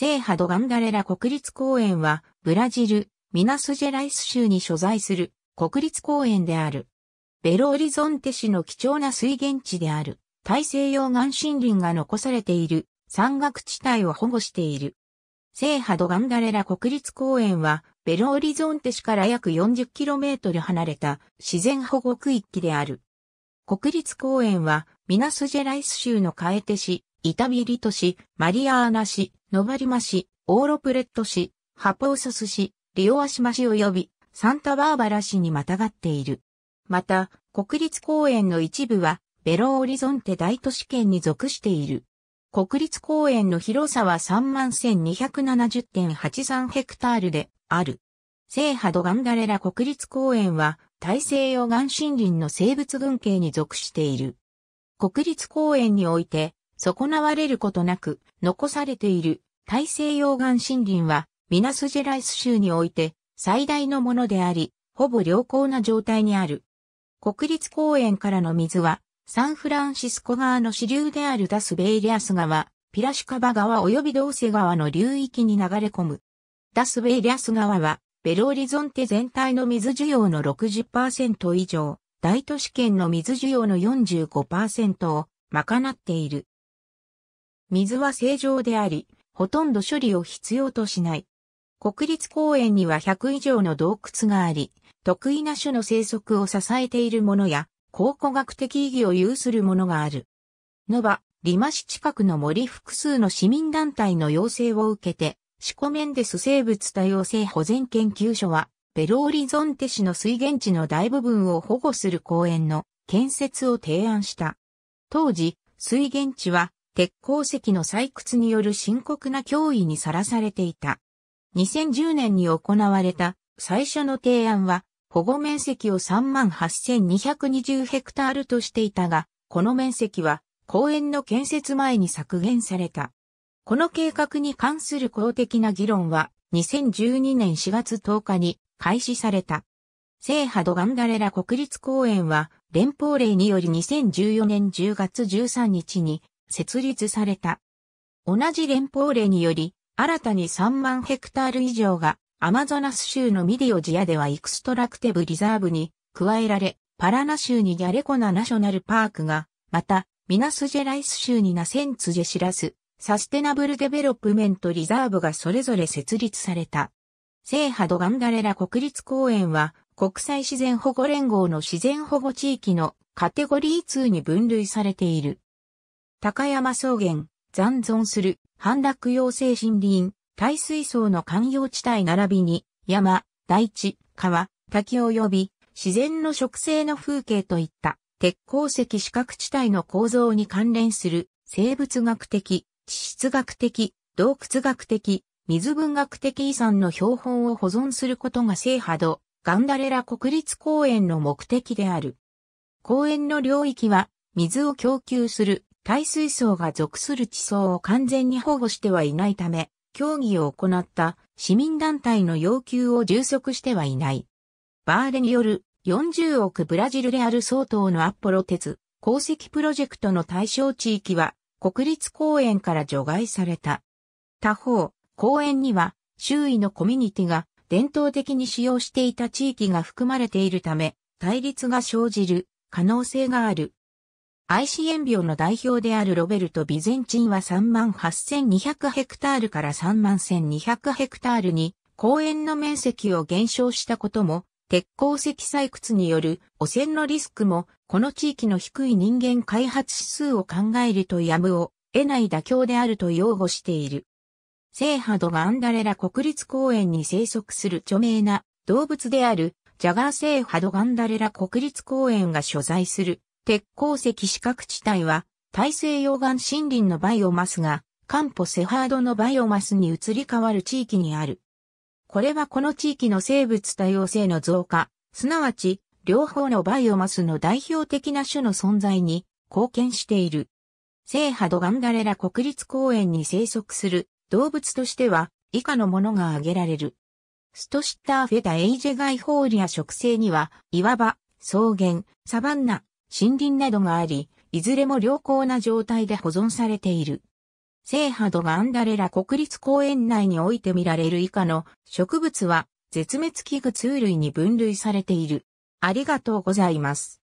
聖ハドガンダレラ国立公園は、ブラジル、ミナスジェライス州に所在する国立公園である。ベロオリゾンテ市の貴重な水源地である、大西洋岸森林が残されている山岳地帯を保護している。聖ハドガンダレラ国立公園は、ベロオリゾンテ市から約 40km 離れた自然保護区域である。国立公園は、ミナスジェライス州のカエテ市、イタビリト市、マリアーナ市、ノバリマ市、オーロプレット市、ハポーソス市、リオアシマ市及びサンタバーバラ市にまたがっている。また、国立公園の一部は、ベロオリゾンテ大都市圏に属している。国立公園の広さは31,270.83ヘクタールである。聖波ドガンダレラ国立公園は大西洋岸森林の生物群系に属している。国立公園において損なわれることなく残されている大西洋岸森林はミナスジェライス州において最大のものであり、ほぼ良好な状態にある。国立公園からの水はサンフランシスコ側の支流であるダスベイリアス川、ピラシュカバ川及びドーセ川の流域に流れ込む。ダスベイリアス川はベローリゾンテ全体の水需要の60%以上、大都市圏の水需要の45%を賄っている。水は正常であり、ほとんど処理を必要としない。国立公園には100以上の洞窟があり、得意な種の生息を支えているものや、考古学的意義を有するものがある。ノバ、リマ市近くの森複数の市民団体の要請を受けて、シコメンデス生物多様性保全研究所は、ベローリゾンテ市の水源地の大部分を保護する公園の建設を提案した。当時、水源地は鉄鉱石の採掘による深刻な脅威にさらされていた。2010年に行われた最初の提案は、保護面積を38,220ヘクタールとしていたが、この面積は公園の建設前に削減された。この計画に関する公的な議論は2012年4月10日に開始された。聖波ドガンダレラ国立公園は連邦令により2014年10月13日に設立された。同じ連邦令により、新たに3万ヘクタール以上が、アマゾナス州のミディオジアではエクストラクティブリザーブに加えられ、パラナ州にギャレコナナショナルパークが、また、ミナスジェライス州にナセンツジェシラス、サステナブルデベロップメントリザーブがそれぞれ設立された。聖波ドガンダレラ国立公園は、国際自然保護連合の自然保護地域のカテゴリー2に分類されている。高山草原、残存する、半落陽性森林、耐水層の観葉地帯並びに、山、大地、川、滝及び、自然の植生の風景といった、鉄鉱石四角地帯の構造に関連する、生物学的、地質学的、洞窟学的、水文学的遺産の標本を保存することが聖波度、ガンダレラ国立公園の目的である。公園の領域は、水を供給する耐水層が属する地層を完全に保護してはいないため、協議を行った市民団体の要求を充足してはいない。バーレによる40億ブラジルレアル相当のアポロ鉄、鉱石プロジェクトの対象地域は国立公園から除外された。他方、公園には周囲のコミュニティが伝統的に使用していた地域が含まれているため、対立が生じる可能性がある。IC ビ病の代表であるロベルト・ビゼンチンは38,200ヘクタールから31,200ヘクタールに公園の面積を減少したことも、鉄鉱石採掘による汚染のリスクも、この地域の低い人間開発指数を考えるとやむを得ない妥協であると擁護している。聖ハドガンダレラ国立公園に生息する著名な動物であるジャガー聖ハドガンダレラ国立公園が所在する鉄鉱石四角地帯は、大西洋岸森林のバイオマスが、カンポセハードのバイオマスに移り変わる地域にある。これはこの地域の生物多様性の増加、すなわち、両方のバイオマスの代表的な種の存在に貢献している。聖波ドガンダレラ国立公園に生息する動物としては以下のものが挙げられる。ストシッターフェタエイジェガイホーリア植生には、いわば草原、サバンナ、森林などがあり、いずれも良好な状態で保存されている。聖波ドガンダレラ国立公園内において見られる以下の植物は絶滅危惧類に分類されている。ありがとうございます。